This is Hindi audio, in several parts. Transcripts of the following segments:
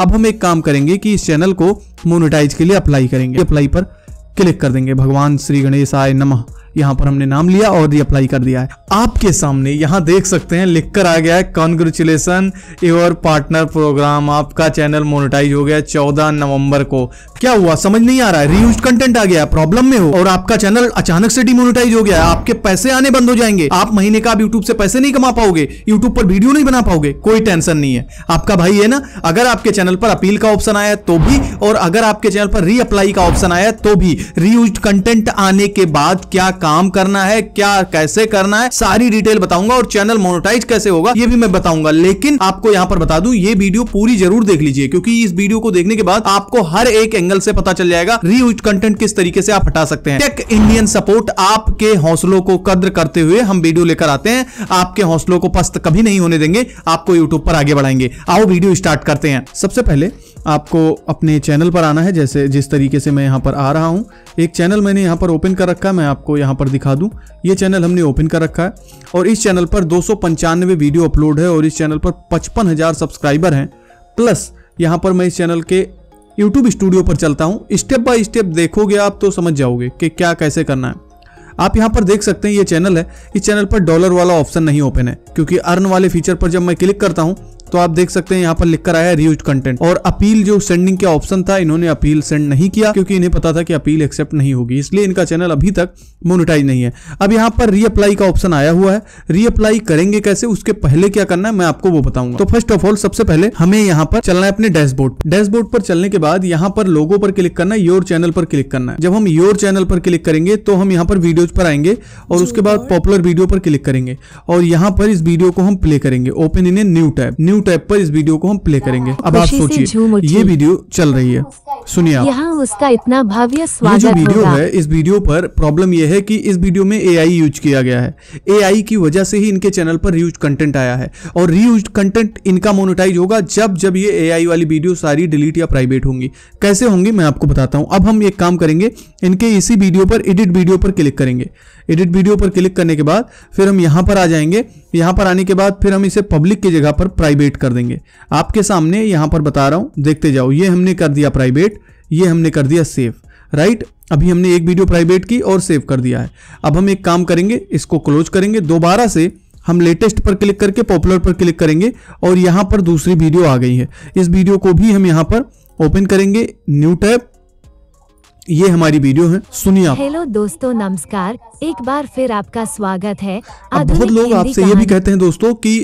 अब हम एक काम करेंगे कि इस चैनल को मोनिटाइज के लिए अप्लाई करेंगे अप्लाई पर क्लिक कर देंगे भगवान श्री गणेश आय नम यहाँ पर हमने नाम लिया और ये अप्लाई कर दिया है आपके सामने यहाँ देख सकते हैं लिख कर आ गया है कॉन्ग्रेचुलेसन योर पार्टनर प्रोग्राम आपका चैनल मोनेटाइज हो गया चौदह नवंबर को क्या हुआ समझ नहीं आ रहा है रियूज कंटेंट आ गया प्रॉब्लम में हो और आपका चैनल अचानक से डिमोनेटाइज हो गया आपके पैसे आने बंद हो जाएंगे आप महीने का आप यूट्यूब से पैसे नहीं कमा पाओगे यूट्यूब पर वीडियो नहीं बना पाओगे कोई टेंशन नहीं है आपका भाई है ना अगर आपके चैनल पर अपील का ऑप्शन आया तो भी और अगर आपके चैनल पर रीअप्लाई का ऑप्शन आया तो भी रीयूज कंटेंट आने के बाद क्या काम करना है क्या कैसे करना है सारी डिटेल बताऊंगा और चैनल मोनोटाइज कैसे होगा ये भी मैं बताऊंगा लेकिन आपको यहाँ पर बता दू ये वीडियो पूरी जरूर देख लीजिए क्योंकि इस वीडियो को देखने के बाद आपको हर एक एंगल से पता चल जाएगा रीयूज कंटेंट किस तरीके से आप हटा सकते हैं टेक इंडियन सपोर्ट आपके हौसलों को कद्र करते हुए हम वीडियो लेकर आते हैं आपके हौसलों को पस्त कभी नहीं होने देंगे आपको यूट्यूब पर आगे बढ़ाएंगे आओ वीडियो स्टार्ट करते हैं सबसे पहले आपको अपने चैनल पर आना है जैसे जिस तरीके से मैं यहाँ पर आ रहा हूँ एक चैनल मैंने यहाँ पर ओपन कर रखा है मैं आपको यहाँ पर दिखा दूँ ये चैनल हमने ओपन कर रखा है और इस चैनल पर दो वीडियो अपलोड है और इस चैनल पर पचपन सब्सक्राइबर हैं प्लस यहाँ पर मैं इस चैनल के यूट्यूब स्टूडियो पर चलता हूँ स्टेप बाय स्टेप देखोगे आप तो समझ जाओगे कि क्या कैसे करना है आप यहाँ पर देख सकते हैं ये चैनल है इस चैनल पर डॉलर वाला ऑप्शन नहीं ओपन है क्योंकि अर्न वाले फीचर पर जब मैं क्लिक करता हूँ तो आप देख सकते हैं यहाँ पर लिखकर आया है रियूज कंटेंट और अपील जो सेंडिंग का ऑप्शन था इन्होंने अपील सेंड नहीं किया क्योंकि इन्हें पता था कि अपील एक्सेप्ट नहीं होगी इसलिए इनका चैनल अभी तक मोनिटाइज नहीं है अब यहाँ पर रीअप्लाई का ऑप्शन आया हुआ है रीअप्लाई करेंगे कैसे उसके पहले क्या करना है मैं आपको वो बताऊंगा तो फर्स्ट ऑफ ऑल सबसे पहले हमें यहाँ पर चलना है अपने डैशबोर्ड डैशबोर्ड पर चलने के बाद यहाँ पर लोगो पर क्लिक करना है योर चैनल पर क्लिक करना है जब हम योर चैनल पर क्लिक करेंगे तो हम यहाँ पर वीडियोज पर आएंगे और उसके बाद पॉपुलर वीडियो पर क्लिक करेंगे और यहाँ पर इस वीडियो को हम प्ले करेंगे open in a new tab new new tab पर इस वीडियो को हम प्ले करेंगे अब आप सोचिए ये वीडियो चल रही है सुनिए आप यहाँ उसका इतना भव्य स्वागत जो वीडियो है इस वीडियो पर प्रॉब्लम यह है कि इस वीडियो में एआई यूज किया गया है एआई की वजह से ही इनके चैनल पर रियूज कंटेंट आया है और रियूज कंटेंट इनका मोनोटाइज होगा जब जब ये एआई वाली वीडियो सारी डिलीट या प्राइवेट होंगी कैसे होंगी मैं आपको बताता हूँ अब हम एक काम करेंगे इनके इसी वीडियो पर एडिट वीडियो पर क्लिक करेंगे एडिट वीडियो पर क्लिक करने के बाद फिर हम यहाँ पर आ जाएंगे यहाँ पर आने के बाद फिर हम इसे पब्लिक की जगह पर प्राइवेट कर देंगे आपके सामने यहाँ पर बता रहा हूँ देखते जाओ ये हमने कर दिया प्राइवेट ये हमने कर दिया सेव राइट अभी हमने एक वीडियो प्राइवेट की और सेव कर दिया है अब हम एक काम करेंगे इसको क्लोज करेंगे दोबारा से हम लेटेस्ट पर क्लिक करके पॉपुलर पर क्लिक करेंगे और यहाँ पर दूसरी वीडियो आ गई है इस वीडियो को भी हम यहाँ पर ओपन करेंगे न्यू टैब ये हमारी वीडियो है सुनिए आप हेलो दोस्तों नमस्कार एक बार फिर आपका स्वागत है बहुत लोग आपसे ये भी कहते हैं दोस्तों की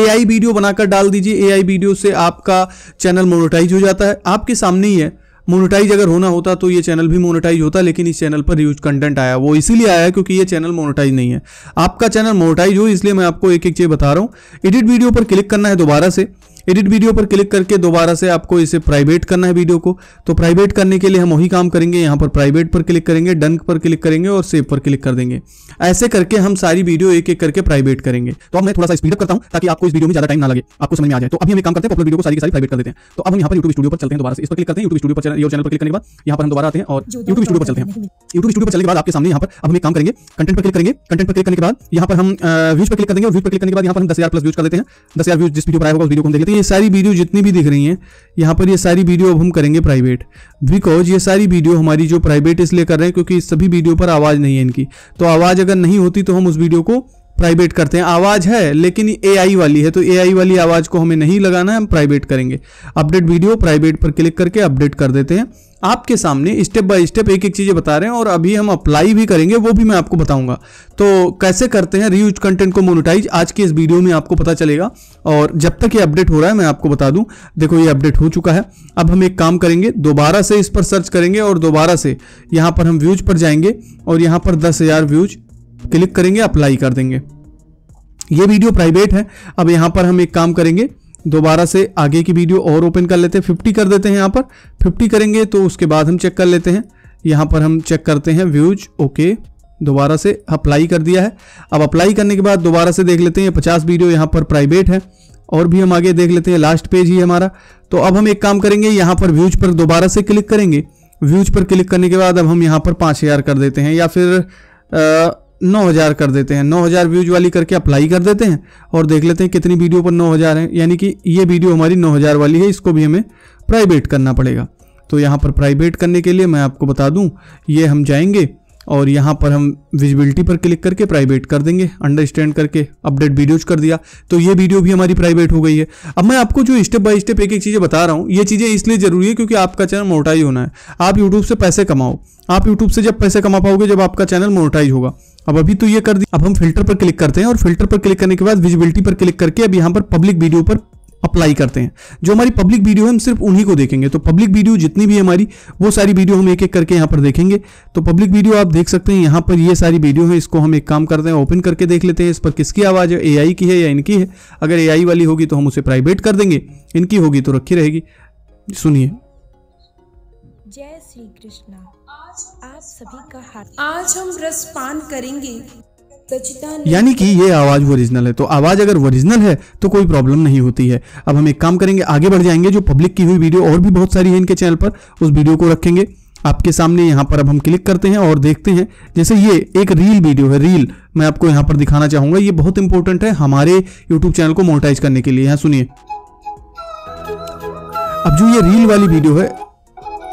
ए आई वीडियो बनाकर डाल दीजिए ए आई वीडियो से आपका चैनल मोनोटाइज हो जाता है आपके सामने ही है मोनोटाइज अगर होना होता तो ये चैनल भी मोनोटाइज होता लेकिन इस चैनल पर यूज कंटेंट आया वो इसीलिए आया क्योंकि ये चैनल मोनोटाइज नहीं है आपका चैनल मोनोटाइज हो इसलिए मैं आपको एक एक चीज़ बता रहा हूँ एडिट वीडियो पर क्लिक करना है दोबारा से एडिट वीडियो पर क्लिक करके दोबारा से आपको इसे प्राइवेट करना है वीडियो को तो प्राइवेट करने के लिए हम वही काम करेंगे यहाँ पर प्राइवेट पर क्लिक करेंगे डन पर क्लिक करेंगे और सेव पर क्लिक कर देंगे ऐसे करके हम सारी वीडियो एक एक करके प्राइवेट करेंगे तो अब मैं थोड़ा सा स्पीडअप करता हूँ ताकि आपको इस वीडियो में ज्यादा टाइम ना लगे आपको समझ में आ जाए तो अभी हम काम करते हैं वीडियो को सारी सारी प्राइवेट कर देते हैं तो अब हम यहाँ पर यूट्यूब स्टूडियो पर चलते हैं दोबारा से इस पर क्लिक करते हैं यूट्यूब स्टूडियो पर चैनल पर क्लिक करने के बाद यहाँ पर हम दोबारा आते हैं और यूट्यूब स्टूडियो पर चलते हैं यूट्यूब स्टूडियो पर चलने के बाद आपके सामने यहाँ पर अब हम काम करेंगे कंटेंट पर क्लिक करेंगे कंटेंट पर क्लिक करने के बाद यहाँ पर हम व्यूज पर क्लिक करेंगे और व्यूज पर क्लिक करने के बाद यहाँ पर हम दस प्लस व्यूज कर देते हैं दस व्यूज जिस वीडियो पर आएगा उस वीडियो को हम देख लेते हैं ये सारी वीडियो जितनी भी दिख रही हैं यहाँ पर ये सारी वीडियो अब हम करेंगे प्राइवेट बिकॉज ये सारी वीडियो हमारी जो प्राइवेट इसलिए कर रहे हैं क्योंकि सभी वीडियो पर आवाज़ नहीं है इनकी तो आवाज़ अगर नहीं होती तो हम उस वीडियो को प्राइवेट करते हैं आवाज़ है लेकिन ए वाली है तो ए वाली आवाज़ को हमें नहीं लगाना है हम प्राइवेट करेंगे अपडेट वीडियो प्राइवेट पर क्लिक करके अपडेट कर देते हैं आपके सामने स्टेप बाय स्टेप एक एक चीज़ें बता रहे हैं और अभी हम अप्लाई भी करेंगे वो भी मैं आपको बताऊंगा तो कैसे करते हैं रीयूज कंटेंट को मोनिटाइज आज के इस वीडियो में आपको पता चलेगा और जब तक ये अपडेट हो रहा है मैं आपको बता दूं देखो ये अपडेट हो चुका है अब हम एक काम करेंगे दोबारा से इस पर सर्च करेंगे और दोबारा से यहाँ पर हम व्यूज पर जाएंगे और यहाँ पर दस व्यूज क्लिक करेंगे अप्लाई कर देंगे ये वीडियो प्राइवेट है अब यहाँ पर हम एक काम करेंगे दोबारा से आगे की वीडियो और ओपन कर लेते हैं फिफ्टी कर देते हैं यहाँ पर फिफ्टी करेंगे तो उसके बाद हम चेक कर लेते हैं यहाँ पर हम चेक करते हैं व्यूज ओके दोबारा से अप्लाई कर दिया है अब अप्लाई करने के बाद दोबारा से देख लेते हैं पचास वीडियो यहाँ पर प्राइवेट है और भी हम आगे देख लेते हैं लास्ट पेज ही हमारा तो अब हम एक काम करेंगे यहाँ पर व्यूज पर दोबारा से क्लिक करेंगे व्यूज पर क्लिक करने के बाद अब हम यहाँ पर पाँच हज़ार कर देते हैं या फिर आ, 9000 कर देते हैं 9000 व्यूज वाली करके अप्लाई कर देते हैं और देख लेते हैं कितनी वीडियो पर 9000 है यानी कि ये वीडियो हमारी 9000 वाली है इसको भी हमें प्राइवेट करना पड़ेगा तो यहाँ पर प्राइवेट करने के लिए मैं आपको बता दूँ ये हम जाएंगे और यहाँ पर हम विजिबिलिटी पर क्लिक करके प्राइवेट कर देंगे अंडरस्टैंड करके अपडेट वीडियोज कर दिया तो ये वीडियो भी हमारी प्राइवेट हो गई है अब मैं आपको जो स्टेप बाय स्टेप एक एक चीज़ें बता रहा हूँ ये चीज़ें इसलिए ज़रूरी है क्योंकि आपका चैनल मोटाई होना है आप यूट्यूब से पैसे कमाओ आप यूट्यूब से जब पैसे कमा पाओगे जब आपका चैनल मोटाइज होगा अब अभी तो ये कर दी अब हम फिल्टर पर क्लिक करते हैं और फिल्टर पर क्लिक करने के बाद विजिबिलिटी पर क्लिक करके अब यहाँ पर पब्लिक वीडियो पर अप्लाई करते हैं जो हमारी पब्लिक वीडियो है हम सिर्फ उन्हीं को देखेंगे तो पब्लिक वीडियो जितनी भी हमारी वो सारी वीडियो हम एक एक करके यहाँ पर देखेंगे तो पब्लिक वीडियो आप देख सकते हैं यहाँ पर ये सारी वीडियो है इसको हम एक काम करते हैं ओपन करके देख लेते हैं इस पर किसकी आवाज़ है एआई की है या इनकी है अगर एआई वाली होगी तो हम उसे प्राइवेट कर देंगे इनकी होगी तो रखी रहेगी सुनिए जय श्री कृष्णा आप सभी का हार्दिक आज हम रस पान करेंगे यानी कि ये आवाज ओरिजिनल है तो आवाज अगर ओरिजिनल है तो कोई प्रॉब्लम नहीं होती है अब हम एक काम करेंगे आगे बढ़ जाएंगे जो पब्लिक की हुई वीडियो और भी बहुत सारी है इनके चैनल पर उस वीडियो को रखेंगे आपके सामने यहाँ पर अब हम क्लिक करते हैं और देखते हैं जैसे ये एक रील वीडियो है रील मैं आपको यहाँ पर दिखाना चाहूंगा ये बहुत इंपॉर्टेंट है हमारे यूट्यूब चैनल को मोनिटाइज करने के लिए यहाँ सुनिए अब जो ये रील वाली वीडियो है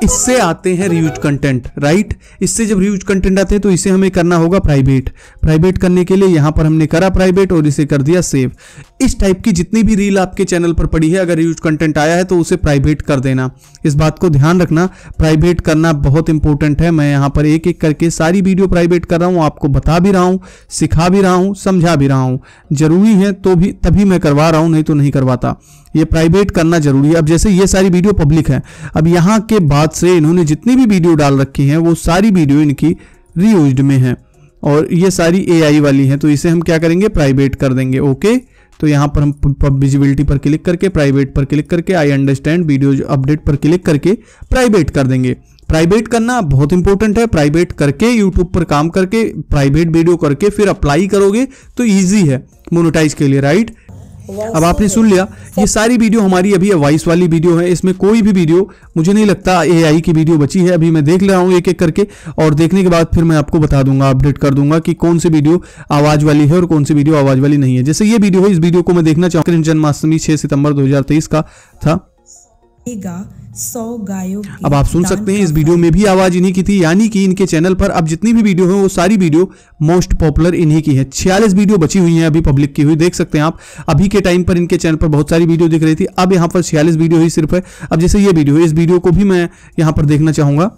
इससे आते हैं रियूज कंटेंट राइट इससे जब रियूज कंटेंट आते हैं तो इसे हमें करना होगा प्राइवेट प्राइवेट करने के लिए यहां पर हमने करा प्राइवेट और इसे कर दिया सेव इस टाइप की जितनी भी रील आपके चैनल पर पड़ी है अगर रियूज कंटेंट आया है तो उसे प्राइवेट कर देना इस बात को ध्यान रखना प्राइवेट करना बहुत इंपॉर्टेंट है मैं यहां पर एक एक करके सारी वीडियो प्राइवेट कर रहा हूं आपको बता भी रहा हूं सिखा भी रहा हूं समझा भी रहा हूं जरूरी है तो भी तभी मैं करवा रहा हूं नहीं तो नहीं करवाता ये प्राइवेट करना जरूरी है अब जैसे ये सारी वीडियो पब्लिक है अब यहाँ के बाद से इन्होंने जितनी भी वीडियो डाल रखी हैं वो सारी वीडियो इनकी रीयूज में है और ये सारी ए वाली हैं तो इसे हम क्या करेंगे प्राइवेट कर देंगे ओके तो यहाँ पर हम विजिबिलिटी पर क्लिक करके प्राइवेट पर क्लिक करके आई अंडरस्टैंड वीडियो अपडेट पर क्लिक करके प्राइवेट कर देंगे प्राइवेट करना बहुत इंपॉर्टेंट है प्राइवेट करके यूट्यूब पर काम करके प्राइवेट वीडियो करके फिर अप्लाई करोगे तो ईजी है मोनोटाइज के लिए राइट अब आपने सुन लिया ये सारी वीडियो हमारी अभी वॉइस वाली वीडियो है इसमें कोई भी वीडियो मुझे नहीं लगता एआई की वीडियो बची है अभी मैं देख रहा हूँ एक एक करके और देखने के बाद फिर मैं आपको बता दूंगा अपडेट कर दूंगा कि कौन सी वीडियो आवाज वाली है और कौन सी वीडियो आवाज वाली नहीं है जैसे ये वीडियो है इस वीडियो को मैं देखना चाहूँ जन्माष्टमी छह सितंबर दो का था सौ गायों अब आप सुन सकते हैं इस वीडियो में भी आवाज इन्हीं की थी यानी कि इनके चैनल पर अब जितनी भी वीडियो है वो सारी वीडियो मोस्ट पॉपुलर इन्हीं की है छियालीस वीडियो बची हुई है अभी पब्लिक की हुई देख सकते हैं आप अभी के टाइम पर इनके चैनल पर बहुत सारी वीडियो दिख रही थी अब यहाँ पर छियालीस वीडियो ही सिर्फ है अब जैसे ये वीडियो इस वीडियो को भी मैं यहाँ पर देखना चाहूंगा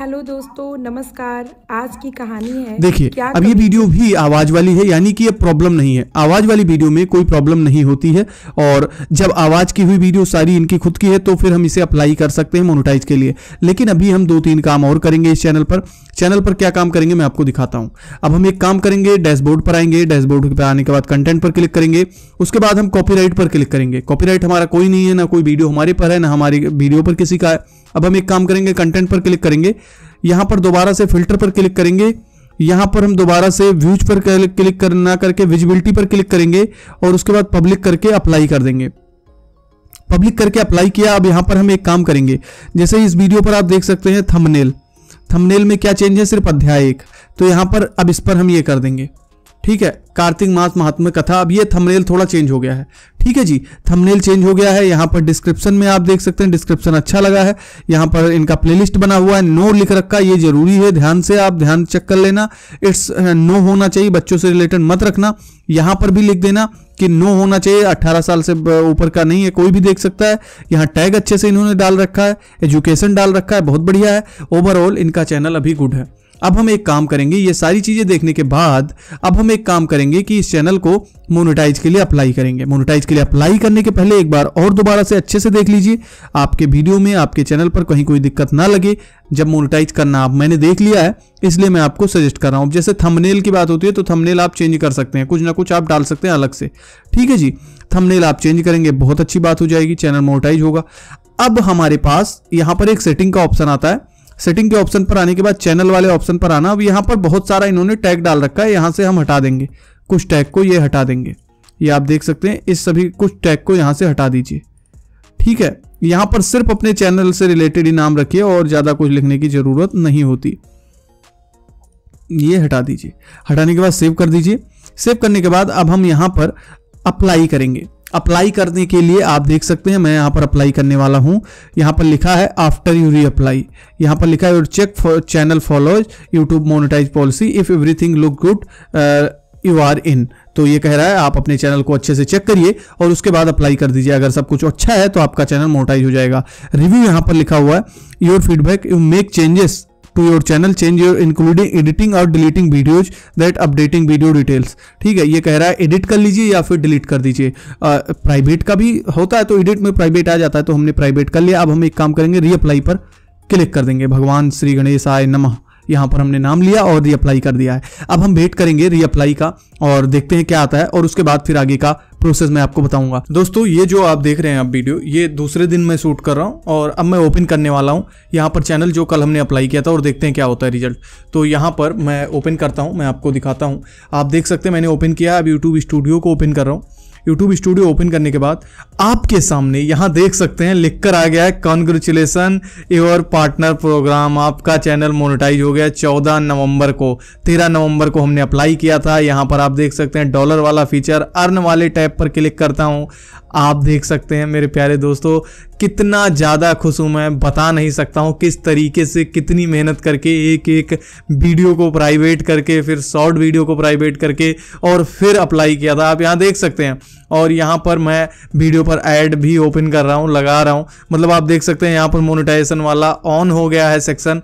हेलो दोस्तों नमस्कार आज की कहानी है देखिए अब ये वीडियो भी आवाज वाली है यानी कि ये प्रॉब्लम नहीं है आवाज वाली वीडियो में कोई प्रॉब्लम नहीं होती है और जब आवाज की हुई वीडियो सारी इनकी खुद की है तो फिर हम इसे अप्लाई कर सकते हैं मोनोटाइज के लिए लेकिन अभी हम दो तीन काम और करेंगे इस चैनल पर चैनल पर क्या काम करेंगे मैं आपको दिखाता हूँ अब हम एक काम करेंगे डैशबोर्ड पर आएंगे डैशबोर्ड पर आने के बाद कंटेंट पर क्लिक करेंगे उसके बाद हम कॉपीराइट पर क्लिक करेंगे कॉपीराइट हमारा कोई नहीं है ना कोई वीडियो हमारे पर है ना हमारी वीडियो पर किसी का है अब हम एक काम करेंगे कंटेंट पर क्लिक करेंगे यहाँ पर दोबारा से फिल्टर पर क्लिक करेंगे यहाँ पर हम दोबारा से व्यूज पर क्लिक करना करके विजिबिलिटी पर क्लिक करेंगे और उसके बाद पब्लिक करके अप्लाई कर देंगे पब्लिक करके अप्लाई किया अब यहाँ पर हम एक काम करेंगे जैसे इस वीडियो पर आप देख सकते हैं थमनेल थमनेल में क्या चेंज है सिर्फ अध्याय एक तो यहाँ पर अब इस पर हम ये कर देंगे ठीक है कार्तिक मास महात्मा कथा अब ये थंबनेल थोड़ा चेंज हो गया है ठीक है जी थंबनेल चेंज हो गया है यहाँ पर डिस्क्रिप्शन में आप देख सकते हैं डिस्क्रिप्शन अच्छा लगा है यहाँ पर इनका प्लेलिस्ट बना हुआ है नो लिख रखा ये जरूरी है ध्यान से आप ध्यान चेक कर लेना इट्स नो uh, होना चाहिए बच्चों से रिलेटेड मत रखना यहाँ पर भी लिख देना कि नो होना चाहिए 18 साल से ऊपर का नहीं है कोई भी देख सकता है यहाँ टैग अच्छे से इन्होंने डाल रखा है एजुकेशन डाल रखा है बहुत बढ़िया है ओवरऑल इनका चैनल अभी गुड है अब हम एक काम करेंगे ये सारी चीज़ें देखने के बाद अब हम एक काम करेंगे कि इस चैनल को मोनेटाइज के लिए अप्लाई करेंगे मोनेटाइज के लिए अप्लाई करने के पहले एक बार और दोबारा से अच्छे से देख लीजिए आपके वीडियो में आपके चैनल पर कहीं कोई दिक्कत ना लगे जब मोनेटाइज करना आप मैंने देख लिया है इसलिए मैं आपको सजेस्ट कर रहा हूँ जैसे थमनेल की बात होती है तो थमनेल आप चेंज कर सकते हैं कुछ ना कुछ आप डाल सकते हैं अलग से ठीक है जी थमनेल आप चेंज करेंगे बहुत अच्छी बात हो जाएगी चैनल मोनेटाइज होगा अब हमारे पास यहाँ पर एक सेटिंग का ऑप्शन आता है सेटिंग के ऑप्शन पर आने के बाद चैनल वाले ऑप्शन पर आना अब यहाँ पर बहुत सारा इन्होंने टैग डाल रखा है यहाँ से हम हटा देंगे कुछ टैग को ये हटा देंगे ये आप देख सकते हैं इस सभी कुछ टैग को यहाँ से हटा दीजिए ठीक है यहाँ पर सिर्फ अपने चैनल से रिलेटेड ही नाम रखिए और ज़्यादा कुछ लिखने की ज़रूरत नहीं होती ये हटा दीजिए हटाने के बाद सेव कर दीजिए सेव करने के बाद अब हम यहाँ पर अप्लाई करेंगे अप्लाई करने के लिए आप देख सकते हैं मैं यहाँ पर अप्लाई करने वाला हूँ यहाँ पर लिखा है आफ्टर यू री अप्लाई यहाँ पर लिखा है your check for channel follows YouTube monetize policy if everything look good you are in तो ये कह रहा है आप अपने चैनल को अच्छे से चेक करिए और उसके बाद अप्लाई कर दीजिए अगर सब कुछ अच्छा है तो आपका चैनल मोनिटाइज हो जाएगा रिव्यू यहाँ पर लिखा हुआ है your feedback you make changes to your channel change your including editing और deleting videos that updating video details ठीक है ये कह रहा है एडिट कर लीजिए या फिर डिलीट कर दीजिए प्राइवेट का भी होता है तो एडिट में प्राइवेट आ जाता है तो हमने प्राइवेट कर लिया अब हम एक काम करेंगे रीअप्लाई पर क्लिक कर देंगे भगवान श्री गणेश आय नमः यहाँ पर हमने नाम लिया और रीअप्लाई कर दिया है अब हम वेट करेंगे रीअप्लाई का और देखते हैं क्या आता है और उसके बाद फिर आगे का प्रोसेस मैं आपको बताऊंगा दोस्तों ये जो आप देख रहे हैं अब वीडियो ये दूसरे दिन मैं शूट कर रहा हूँ और अब मैं ओपन करने वाला हूँ यहाँ पर चैनल जो कल हमने अप्लाई किया था और देखते हैं क्या होता है रिजल्ट तो यहाँ पर मैं ओपन करता हूँ मैं आपको दिखाता हूँ आप देख सकते हैं मैंने ओपन किया अब यूट्यूब स्टूडियो को ओपन कर रहा हूँ यूट्यूब स्टूडियो ओपन करने के बाद आपके सामने यहाँ देख सकते हैं लिख कर आ गया है कॉन्ग्रेचुलेसन योर पार्टनर प्रोग्राम आपका चैनल मोनेटाइज हो गया चौदह नवंबर को तेरह नवंबर को हमने अप्लाई किया था यहाँ पर आप देख सकते हैं डॉलर वाला फीचर अर्न वाले टैब पर क्लिक करता हूँ आप देख सकते हैं मेरे प्यारे दोस्तों कितना ज़्यादा खुश हूँ मैं बता नहीं सकता हूँ किस तरीके से कितनी मेहनत करके एक एक वीडियो को प्राइवेट करके फिर शॉर्ट वीडियो को प्राइवेट करके और फिर अप्लाई किया था आप यहाँ देख सकते हैं और यहाँ पर मैं वीडियो पर ऐड भी ओपन कर रहा हूँ लगा रहा हूँ मतलब आप देख सकते हैं यहाँ पर मोनिटाइजेशन वाला ऑन हो गया है सेक्शन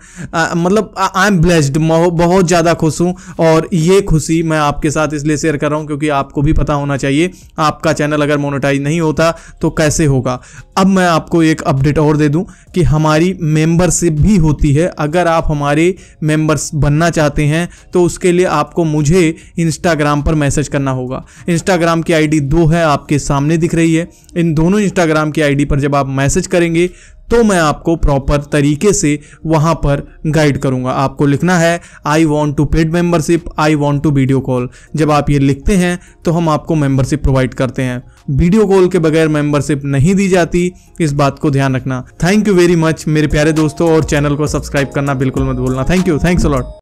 मतलब आई एम ब्लेस्ड बहुत ज़्यादा खुश हूँ और ये खुशी मैं आपके साथ इसलिए शेयर कर रहा हूँ क्योंकि आपको भी पता होना चाहिए आपका चैनल अगर मोनिटाइज नहीं होता तो कैसे होगा अब मैं आपको एक अपडेट और दे दूँ कि हमारी मेम्बरशिप भी होती है अगर आप हमारे मेम्बर्स बनना चाहते हैं तो उसके लिए आपको मुझे इंस्टाग्राम पर मैसेज करना होगा इंस्टाग्राम की आईडी दो है है आपके सामने दिख रही है इन दोनों इंस्टाग्राम की आईडी पर जब आप मैसेज करेंगे तो मैं आपको प्रॉपर तरीके से वहां पर गाइड करूंगा आपको लिखना है I want to paid membership I want to video call जब आप ये लिखते हैं तो हम आपको मेंबरशिप प्रोवाइड करते हैं वीडियो कॉल के बगैर मेंबरशिप नहीं दी जाती इस बात को ध्यान रखना थैंक यू वेरी मच मेरे प्यारे दोस्तों और चैनल को सब्सक्राइब करना बिल्कुल मत भूलना थैंक यू थैंक्स अलॉट